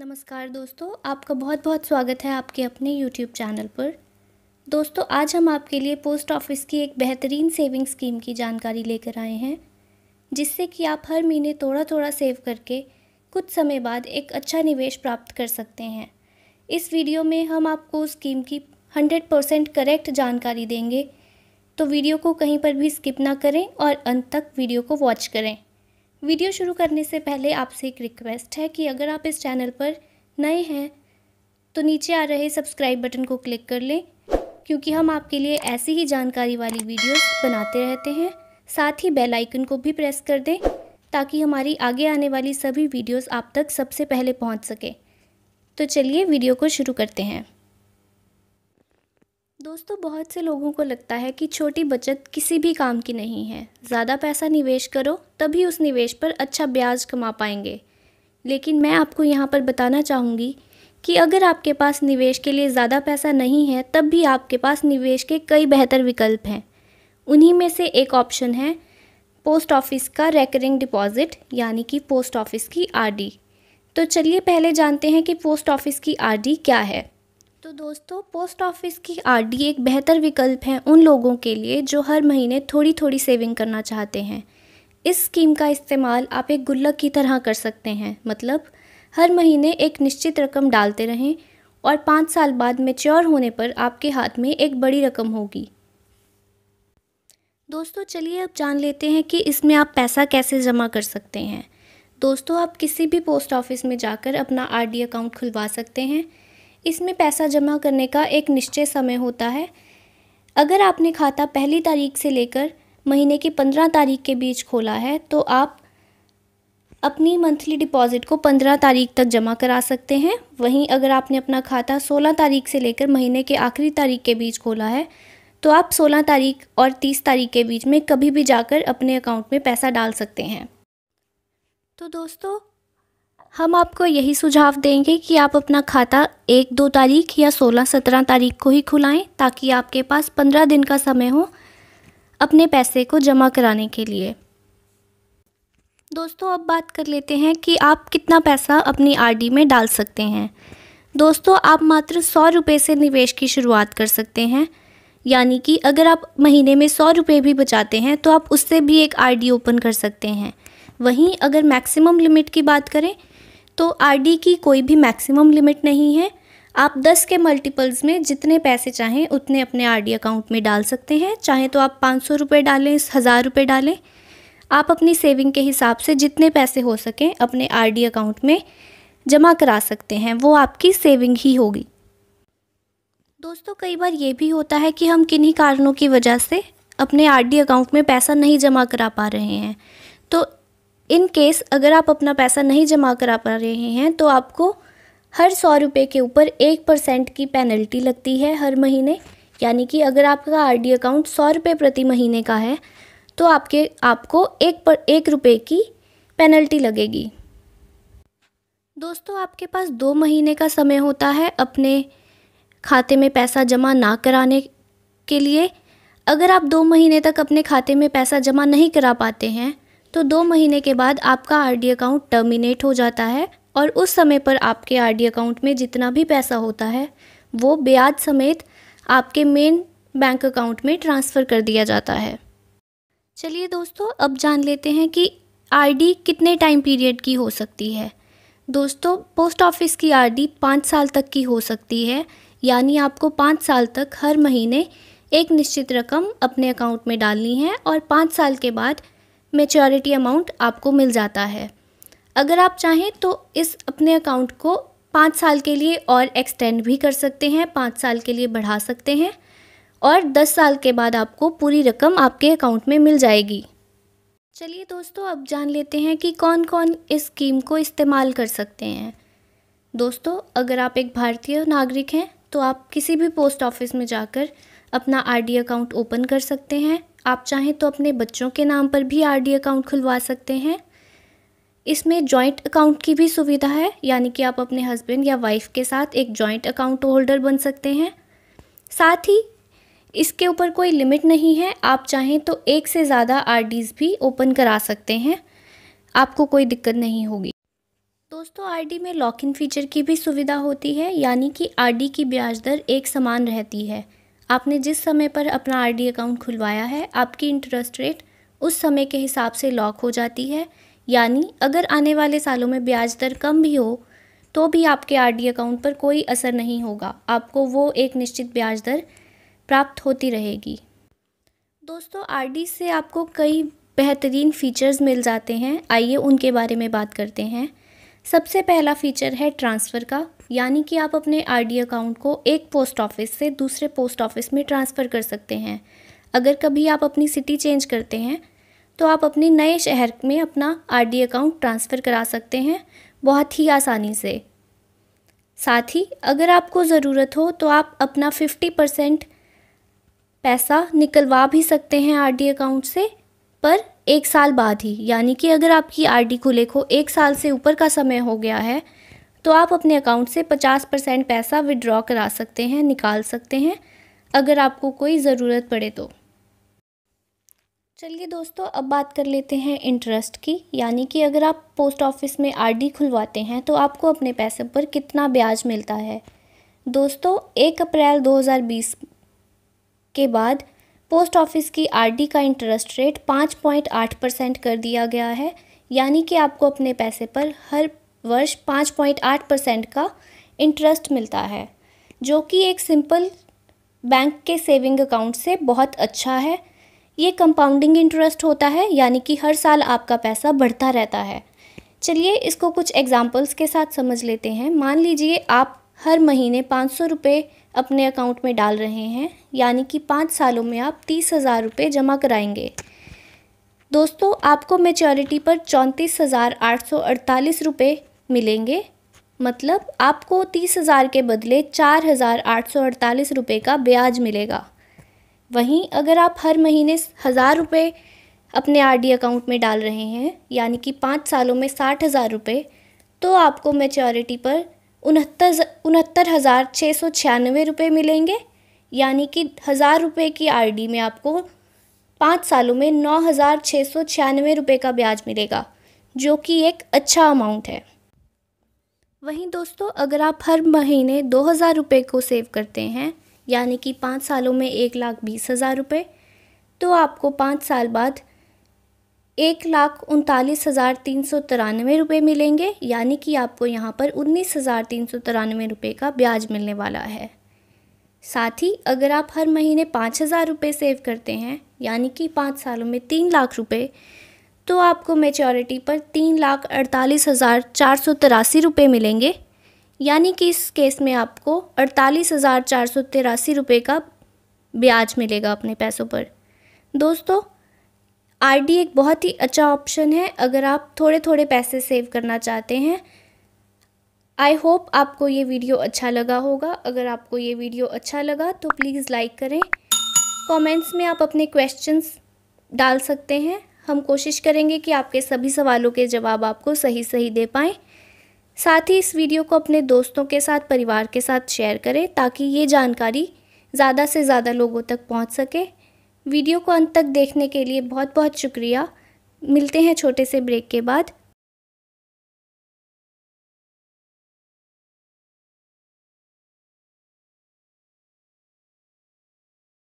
नमस्कार दोस्तों आपका बहुत बहुत स्वागत है आपके अपने YouTube चैनल पर दोस्तों आज हम आपके लिए पोस्ट ऑफिस की एक बेहतरीन सेविंग स्कीम की जानकारी लेकर आए हैं जिससे कि आप हर महीने थोड़ा थोड़ा सेव करके कुछ समय बाद एक अच्छा निवेश प्राप्त कर सकते हैं इस वीडियो में हम आपको स्कीम की 100% करेक्ट जानकारी देंगे तो वीडियो को कहीं पर भी स्किप ना करें और अंत तक वीडियो को वॉच करें वीडियो शुरू करने से पहले आपसे एक रिक्वेस्ट है कि अगर आप इस चैनल पर नए हैं तो नीचे आ रहे सब्सक्राइब बटन को क्लिक कर लें क्योंकि हम आपके लिए ऐसी ही जानकारी वाली वीडियोस बनाते रहते हैं साथ ही बेल आइकन को भी प्रेस कर दें ताकि हमारी आगे आने वाली सभी वीडियोस आप तक सबसे पहले पहुंच सके तो चलिए वीडियो को शुरू करते हैं दोस्तों बहुत से लोगों को लगता है कि छोटी बचत किसी भी काम की नहीं है ज़्यादा पैसा निवेश करो तभी उस निवेश पर अच्छा ब्याज कमा पाएंगे लेकिन मैं आपको यहाँ पर बताना चाहूँगी कि अगर आपके पास निवेश के लिए ज़्यादा पैसा नहीं है तब भी आपके पास निवेश के कई बेहतर विकल्प हैं उन्हीं में से एक ऑप्शन है पोस्ट ऑफिस का रेकरिंग डिपॉज़िट यानी कि पोस्ट ऑफिस की आरडी तो चलिए पहले जानते हैं कि पोस्ट ऑफिस की आरडी क्या है तो दोस्तों पोस्ट ऑफिस की आरडी एक बेहतर विकल्प है उन लोगों के लिए जो हर महीने थोड़ी थोड़ी सेविंग करना चाहते हैं इस स्कीम का इस्तेमाल आप एक गुल्लक की तरह कर सकते हैं मतलब हर महीने एक निश्चित रकम डालते रहें और पाँच साल बाद मेच्योर होने पर आपके हाथ में एक बड़ी रकम होगी दोस्तों चलिए अब जान लेते हैं कि इसमें आप पैसा कैसे जमा कर सकते हैं दोस्तों आप किसी भी पोस्ट ऑफिस में जाकर अपना आरडी अकाउंट खुलवा सकते हैं इसमें पैसा जमा करने का एक निश्चय समय होता है अगर आपने खाता पहली तारीख से लेकर महीने की पंद्रह तारीख के बीच खोला है तो आप अपनी मंथली डिपॉज़िट को पंद्रह तारीख तक जमा करा सकते हैं वहीं अगर आपने अपना खाता सोलह तारीख से लेकर महीने के आखिरी तारीख के बीच खोला है तो आप सोलह तारीख और तीस तारीख के बीच में कभी भी जाकर अपने अकाउंट में पैसा डाल सकते हैं तो दोस्तों हम आपको यही सुझाव देंगे कि आप अपना खाता एक दो तारीख या सोलह सत्रह तारीख को ही खुलाएं ताकि आपके पास पंद्रह दिन का समय हो अपने पैसे को जमा कराने के लिए दोस्तों अब बात कर लेते हैं कि आप कितना पैसा अपनी आरडी में डाल सकते हैं दोस्तों आप मात्र सौ रुपये से निवेश की शुरुआत कर सकते हैं यानी कि अगर आप महीने में सौ रुपये भी बचाते हैं तो आप उससे भी एक आरडी ओपन कर सकते हैं वहीं अगर मैक्सिमम लिमिट की बात करें तो आरडी की कोई भी मैक्सिमम लिमिट नहीं है आप 10 के मल्टीपल्स में जितने पैसे चाहें उतने अपने आरडी अकाउंट में डाल सकते हैं चाहे तो आप पाँच सौ रुपये डालें हज़ार रुपये डालें आप अपनी सेविंग के हिसाब से जितने पैसे हो सकें अपने आर अकाउंट में जमा करा सकते हैं वो आपकी सेविंग ही होगी दोस्तों कई बार ये भी होता है कि हम किन्हीं कारणों की वजह से अपने आरडी अकाउंट में पैसा नहीं जमा करा पा रहे हैं तो इन केस अगर आप अपना पैसा नहीं जमा करा पा रहे हैं तो आपको हर सौ रुपये के ऊपर एक परसेंट की पेनल्टी लगती है हर महीने यानी कि अगर आपका आर डी अकाउंट सौ रुपये प्रति महीने का है तो आपके आपको एक पर एक रुपये की पेनल्टी लगेगी दोस्तों आपके पास दो महीने का समय होता है अपने खाते में पैसा जमा ना कराने के लिए अगर आप दो महीने तक अपने खाते में पैसा जमा नहीं करा पाते हैं तो दो महीने के बाद आपका आर अकाउंट टर्मिनेट हो जाता है और उस समय पर आपके आर अकाउंट में जितना भी पैसा होता है वो ब्याज समेत आपके मेन बैंक अकाउंट में ट्रांसफ़र कर दिया जाता है चलिए दोस्तों अब जान लेते हैं कि डी कितने टाइम पीरियड की हो सकती है दोस्तों पोस्ट ऑफिस की डी पाँच साल तक की हो सकती है यानी आपको पाँच साल तक हर महीने एक निश्चित रकम अपने अकाउंट में डालनी है और पाँच साल के बाद मेच्योरिटी अमाउंट आपको मिल जाता है अगर आप चाहें तो इस अपने अकाउंट को पाँच साल के लिए और एक्सटेंड भी कर सकते हैं पाँच साल के लिए बढ़ा सकते हैं और दस साल के बाद आपको पूरी रकम आपके अकाउंट में मिल जाएगी चलिए दोस्तों अब जान लेते हैं कि कौन कौन इस स्कीम को इस्तेमाल कर सकते हैं दोस्तों अगर आप एक भारतीय नागरिक हैं तो आप किसी भी पोस्ट ऑफिस में जाकर अपना आरडी अकाउंट ओपन कर सकते हैं आप चाहें तो अपने बच्चों के नाम पर भी आरडी अकाउंट खुलवा सकते हैं इसमें जॉइंट अकाउंट की भी सुविधा है यानी कि आप अपने हस्बैंड या वाइफ के साथ एक जॉइंट अकाउंट होल्डर बन सकते हैं साथ ही इसके ऊपर कोई लिमिट नहीं है आप चाहें तो एक से ज़्यादा आर भी ओपन करा सकते हैं आपको कोई दिक्कत नहीं होगी दोस्तों आरडी में लॉक इन फीचर की भी सुविधा होती है यानी कि आरडी की ब्याज दर एक समान रहती है आपने जिस समय पर अपना आरडी अकाउंट खुलवाया है आपकी इंटरेस्ट रेट उस समय के हिसाब से लॉक हो जाती है यानी अगर आने वाले सालों में ब्याज दर कम भी हो तो भी आपके आरडी अकाउंट पर कोई असर नहीं होगा आपको वो एक निश्चित ब्याज दर प्राप्त होती रहेगी दोस्तों आरडी से आपको कई बेहतरीन फ़ीचर्स मिल जाते हैं आइए उनके बारे में बात करते हैं सबसे पहला फीचर है ट्रांसफ़र का यानी कि आप अपने आरडी अकाउंट को एक पोस्ट ऑफिस से दूसरे पोस्ट ऑफिस में ट्रांसफ़र कर सकते हैं अगर कभी आप अपनी सिटी चेंज करते हैं तो आप अपने नए शहर में अपना आरडी अकाउंट ट्रांसफ़र करा सकते हैं बहुत ही आसानी से साथ ही अगर आपको ज़रूरत हो तो आप अपना फिफ्टी परसेंट पैसा निकलवा भी सकते हैं आरडी अकाउंट से पर एक साल बाद ही यानी कि अगर आपकी आरडी खुले को एक साल से ऊपर का समय हो गया है तो आप अपने अकाउंट से 50 परसेंट पैसा विड्रॉ करा सकते हैं निकाल सकते हैं अगर आपको कोई ज़रूरत पड़े तो चलिए दोस्तों अब बात कर लेते हैं इंटरेस्ट की यानी कि अगर आप पोस्ट ऑफिस में आरडी खुलवाते हैं तो आपको अपने पैसे पर कितना ब्याज मिलता है दोस्तों एक अप्रैल 2020 के बाद पोस्ट ऑफिस की आरडी का इंटरेस्ट रेट पाँच पॉइंट आठ परसेंट कर दिया गया है यानी कि आपको अपने पैसे पर हर वर्ष पाँच पॉइंट आठ परसेंट का इंटरेस्ट मिलता है जो कि एक सिंपल बैंक के सेविंग अकाउंट से बहुत अच्छा है ये कंपाउंडिंग इंटरेस्ट होता है यानी कि हर साल आपका पैसा बढ़ता रहता है चलिए इसको कुछ एग्जाम्पल्स के साथ समझ लेते हैं मान लीजिए आप हर महीने पाँच सौ रुपये अपने अकाउंट में डाल रहे हैं यानी कि पाँच सालों में आप तीस हज़ार रुपये जमा कराएंगे दोस्तों आपको मेचोरिटी पर चौंतीस हज़ार आठ सौ अड़तालीस रुपये मिलेंगे मतलब आपको तीस हज़ार के बदले चार हज़ार आठ सौ अड़तालीस रुपये का ब्याज मिलेगा वहीं अगर आप हर महीने हज़ार रुपये अपने आरडी अकाउंट में डाल रहे हैं यानी कि पाँच सालों में साठ हज़ार रुपये तो आपको मेच्योरिटी पर उनहत्तर उनहत्तर हज़ार छः सौ छियानवे रुपये मिलेंगे यानी कि हज़ार रुपये की आरडी में आपको पाँच सालों में नौ हज़ार छः सौ छियानवे रुपये का ब्याज मिलेगा जो कि एक अच्छा अमाउंट है वहीं दोस्तों अगर आप हर महीने दो हज़ार रुपये को सेव करते हैं यानी कि पाँच सालों में एक लाख बीस हज़ार रुपये तो आपको पाँच साल बाद एक लाख उनतालीस हज़ार तीन सौ तिरानवे रुपये मिलेंगे यानी कि आपको यहाँ पर उन्नीस हज़ार तीन सौ तिरानवे रुपये का ब्याज मिलने वाला है साथ ही अगर आप हर महीने पाँच हज़ार रुपये सेव करते हैं यानी कि पाँच सालों में तीन लाख रुपये तो आपको मेचोरिटी पर तीन लाख अड़तालीस हज़ार चार सौ तिरासी रुपये मिलेंगे यानी कि इस केस में आपको अड़तालीस हज़ार चार सौ तिरासी रुपये का ब्याज मिलेगा अपने पैसों पर दोस्तों आर एक बहुत ही अच्छा ऑप्शन है अगर आप थोड़े थोड़े पैसे सेव करना चाहते हैं आई होप आपको ये वीडियो अच्छा लगा होगा अगर आपको ये वीडियो अच्छा लगा तो प्लीज़ लाइक करें कमेंट्स में आप अपने क्वेश्चंस डाल सकते हैं हम कोशिश करेंगे कि आपके सभी सवालों के जवाब आपको सही सही दे पाएँ साथ ही इस वीडियो को अपने दोस्तों के साथ परिवार के साथ शेयर करें ताकि ये जानकारी ज़्यादा से ज़्यादा लोगों तक पहुँच सके वीडियो को अंत तक देखने के लिए बहुत बहुत शुक्रिया मिलते हैं छोटे से ब्रेक के बाद